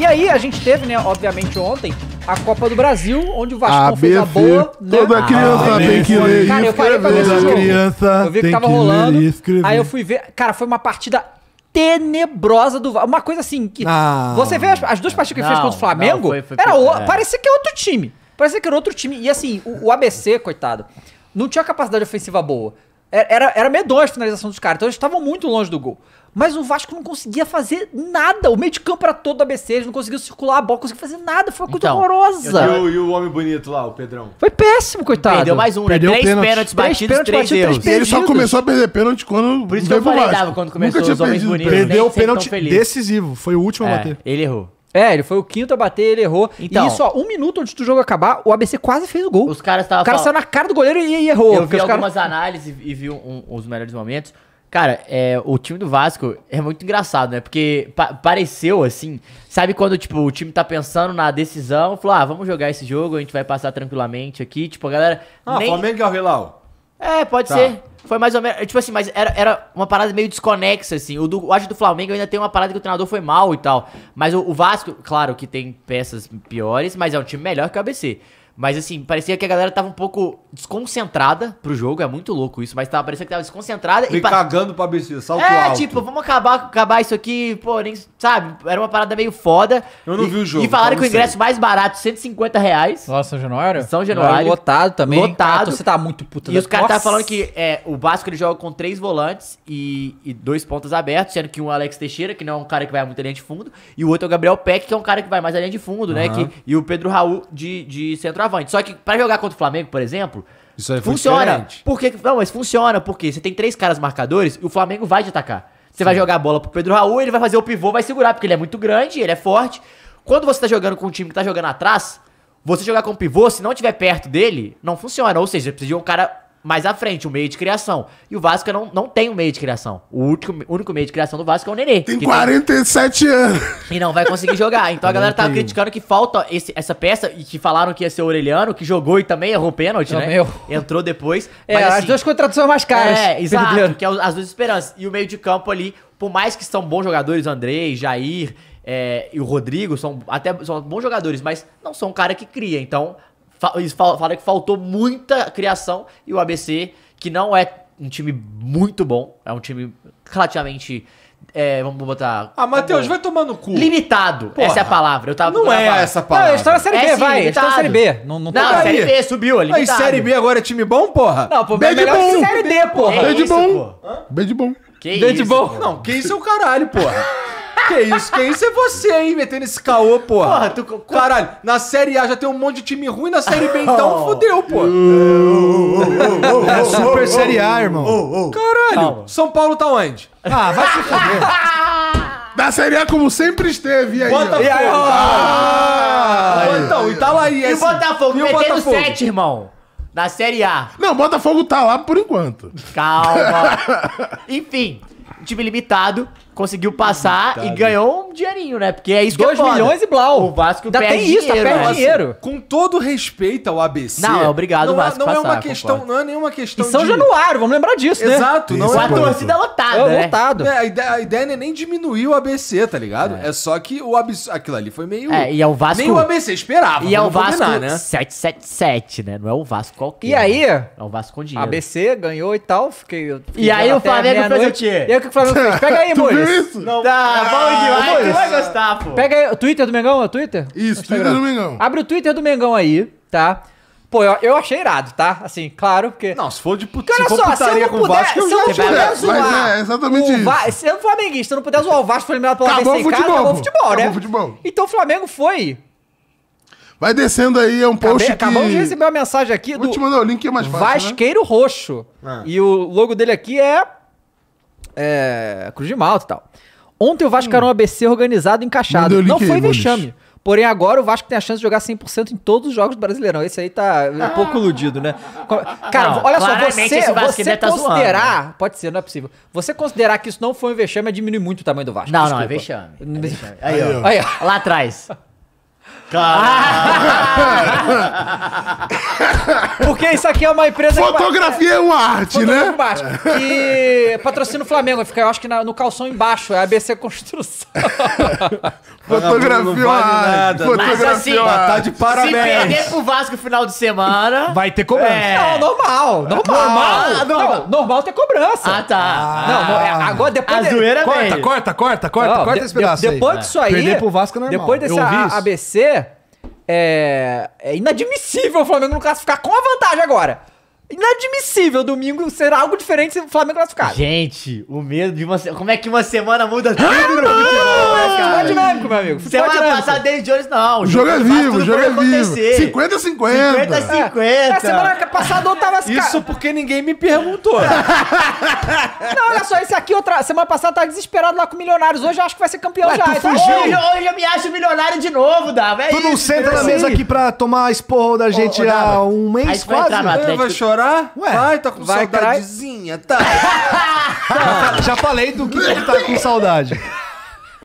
E aí a gente teve, né, obviamente ontem, a Copa do Brasil, onde o Vasco fez a boa. Né? Toda ah, criança ah, tem que ler Cara, eu parei pra ver esse jogo. Criança eu vi que tava que rolando. Aí eu fui ver. Cara, foi uma partida tenebrosa do Vasco. Uma coisa assim que. Não. Você vê as, as duas partidas que ele fez contra o Flamengo. Não, foi, foi, era o, é. Parecia que era outro time. Parecia que era outro time. E assim, o, o ABC, coitado, não tinha capacidade ofensiva boa. É, era, era medonha a finalização dos caras, então eles estavam muito longe do gol. Mas o Vasco não conseguia fazer nada. O meio de campo era todo ABC, eles não conseguiam circular a bola, não conseguiam fazer nada. Foi uma coisa então, horrorosa. E o, e o, homem bonito lá, o Pedrão? Foi péssimo, coitado. Perdeu mais um, né? Perdeu né? Três pênaltis, pênaltis batidos, três, pênaltis, três, batidos, três, três Ele só começou a perder pênalti quando Por isso que eu falei, Dava, quando começou Nunca os homens bonitos. Né? Perdeu o pênalti decisivo, foi o último é, a bater. Ele errou. É, ele foi o quinto a bater, ele errou. Então, e só um minuto antes do jogo acabar, o ABC quase fez o gol. Os caras estavam. O cara saiu na cara do goleiro e, e errou. Eu vi algumas cara... análises e vi um, os melhores momentos. Cara, é, o time do Vasco é muito engraçado, né? Porque pa pareceu assim. Sabe quando, tipo, o time tá pensando na decisão, falou, ah, vamos jogar esse jogo, a gente vai passar tranquilamente aqui. Tipo, a galera. Ah, nem... Flamengo é o Hilal. É, pode tá. ser. Foi mais ou menos. É, tipo assim, mas era, era uma parada meio desconexa, assim. O do, eu acho do Flamengo ainda tem uma parada que o treinador foi mal e tal. Mas o, o Vasco, claro que tem peças piores, mas é um time melhor que o ABC. Mas assim, parecia que a galera tava um pouco desconcentrada pro jogo, é muito louco isso, mas tava, parecia que tava desconcentrada Vem e. Pa... cagando pra BC, salto é, alto. É, tipo, vamos acabar, acabar isso aqui, pô, nem. Sabe? Era uma parada meio foda. Eu não e, vi o jogo. E falaram que o ingresso sei. mais barato, 150 reais. Nossa, São Januário? São Januário. Não, é lotado também. Lotado. Você tá muito puta E os né? caras tava falando que é, o Vasco ele joga com três volantes e, e dois pontas abertos, sendo que um é o Alex Teixeira, que não é um cara que vai muito além de fundo, e o outro é o Gabriel Peck, que é um cara que vai mais além de fundo, uhum. né? Que, e o Pedro Raul de, de centro centroavante. Só que para jogar contra o Flamengo, por exemplo, isso aí funciona. Porque não, mas funciona porque você tem três caras marcadores e o Flamengo vai te atacar. Você Sim. vai jogar a bola pro Pedro Raul, ele vai fazer o pivô, vai segurar porque ele é muito grande, ele é forte. Quando você tá jogando com um time que tá jogando atrás, você jogar com o pivô, se não tiver perto dele, não funciona. Ou seja, precisa de um cara mais à frente, o meio de criação. E o Vasco não, não tem um meio de criação. O único, único meio de criação do Vasco é o Nenê. Tem 47 tem... anos. E não vai conseguir jogar. Então a galera tava tá criticando que falta esse, essa peça e que falaram que ia ser o Aureliano, que jogou e também errou pênalti, né? Meu. Entrou depois. É, mas, assim, as duas contratações mais caras. É, exato, que é as duas esperanças. E o meio de campo ali, por mais que são bons jogadores, Andrei, Jair, é, e o Rodrigo são até são bons jogadores, mas não são um cara que cria. Então Falaram que faltou muita criação e o ABC, que não é um time muito bom, é um time relativamente. É, vamos botar. Ah, Matheus, vai tomando cu. Limitado. Porra. Essa é a palavra. Eu tava não é palavra. essa palavra. Não, eles na Série B, sim, é vai. Eles na Série B. Não, não, não Série B subiu, é ali Mas Série B agora é time bom, porra? Não, pô, é melhor bom. Série D, porra. B de bom. B de bom. Que B de bom. Não, que isso é o caralho, porra. Que isso, que isso é você, hein, metendo esse caô, porra. Porra, tu... Caralho, na Série A já tem um monte de time ruim, na Série B então fodeu, pô. É super Série A, irmão. Caralho, Calma. São Paulo tá onde? Ah, vai se fuder. Na Série A como sempre esteve, e aí? Botafogo. E aí, ó. Ah, aí. Então, e tá lá aí. E o Botafogo, e o metendo Botafogo? 7, irmão. Na Série A. Não, Botafogo tá lá por enquanto. Calma. Enfim, time limitado conseguiu passar e ganhou um dinheirinho, né? Porque é isso Dois que é foda. milhões e blau. O Vasco Ainda perde tem isso, tá dinheiro. Tá perde dinheiro. Com todo respeito ao ABC. Não, é obrigado não, é, Vasco não é passar, é uma questão, não é nenhuma questão e São de... Januário, vamos lembrar disso, né? Exato, não é. a torcida lotada, é, né? lotado. É, a ideia, a ideia não é nem diminuir o ABC, tá ligado? É, é só que o absurdo, aquilo ali foi meio É, e é o Vasco. Nem o ABC esperava. E é o Vasco combinar, né? 777, né? Não é o Vasco qualquer. E aí? Né? É o Vasco com dinheiro. ABC ganhou e tal, fiquei, fiquei E aí o Flamengo fez o quê? E aí o que o Flamengo fez? Pega aí, Mojo. Viu isso? Não. Tá, bom ah, demais. Moisés. Tu vai gostar, pô. Pega aí, o Twitter do Mengão, é o Twitter? Isso, Twitter do Mengão. Abre o Twitter do Mengão aí, tá? Pô, eu, eu achei irado, tá? Assim, claro, porque... Não, se for de put... Porque se for só, se eu putaria não com puder, Vasco, eu se eu não tiver. puder Mas é, exatamente o isso. Se eu não flamenguista, se eu não puder zoar o Vasco, foi eliminado pela Acabou ABC o em casa, futebol, acabou o pô. futebol, né? Acabou o futebol. Então o Flamengo foi... Vai descendo aí, é um post Acabei, que... Acabamos de receber uma mensagem aqui do. Vou te mandar o link, é mais fácil, né? Vasqueiro Roxo. Ah. E o logo dele aqui é é, Cruz de Malta e tal. Ontem o Vasco hum. era um ABC organizado encaixado. Não foi vexame. Porém, agora o Vasco tem a chance de jogar 100% em todos os jogos do Brasileirão. Esse aí tá ah. um pouco iludido, né? Cara, não, olha só, você, você tá considerar. Zoando, né? Pode ser, não é possível. Você considerar que isso não foi um vexame é diminuir muito o tamanho do Vasco. Não, desculpa. não, é vexame. É vexame. Aí, ó. Aí, ó. Lá atrás. Cara! Porque isso aqui é uma empresa Fotografia que... é uma arte, né? Embaixo, que patrocina o Flamengo. Fica, eu acho que no calção embaixo, é ABC Construção. Fotografia é não vale arte. Fotografia Mas, assim, é tá arte. Tá de parabéns. Se perder pro Vasco final de semana... Vai ter cobrança. É... Não, normal. Normal. Normal? Ah, normal. Não, normal ter cobrança. Ah, tá. não, é, agora depois... A de... zoeira corta, corta, corta, corta, não, corta de, esse pedaço de, Depois aí. disso aí... Perder pro Vasco é normal. Depois desse ABC acontecer, é, é inadmissível o Flamengo não classificar com a vantagem agora. Inadmissível domingo ser algo diferente se o Flamengo classificar. Gente, o medo de uma se... Como é que uma semana muda ah, tudo no futebol, né, cara? dinâmico, meu amigo. Futebol semana dinâmico. passada, desde hoje, não. Joga é vivo, joga é vivo. 50-50. 50-50. É, é, semana passada, eu tava isso cara... porque ninguém me perguntou. não, olha só, esse aqui, outra semana passada, tava tá desesperado lá com milionários. Hoje eu acho que vai ser campeão Ué, já. Tu fugiu. Hoje, tá hoje, eu me acho milionário de novo, Dava. É tu não isso, senta na mesa aqui pra tomar esporro da gente ô, ô, há um mês quase? Vai, vai chorar? Ué, vai, tá com vai, saudadezinha, tá. tá. Já falei do que tá com saudade.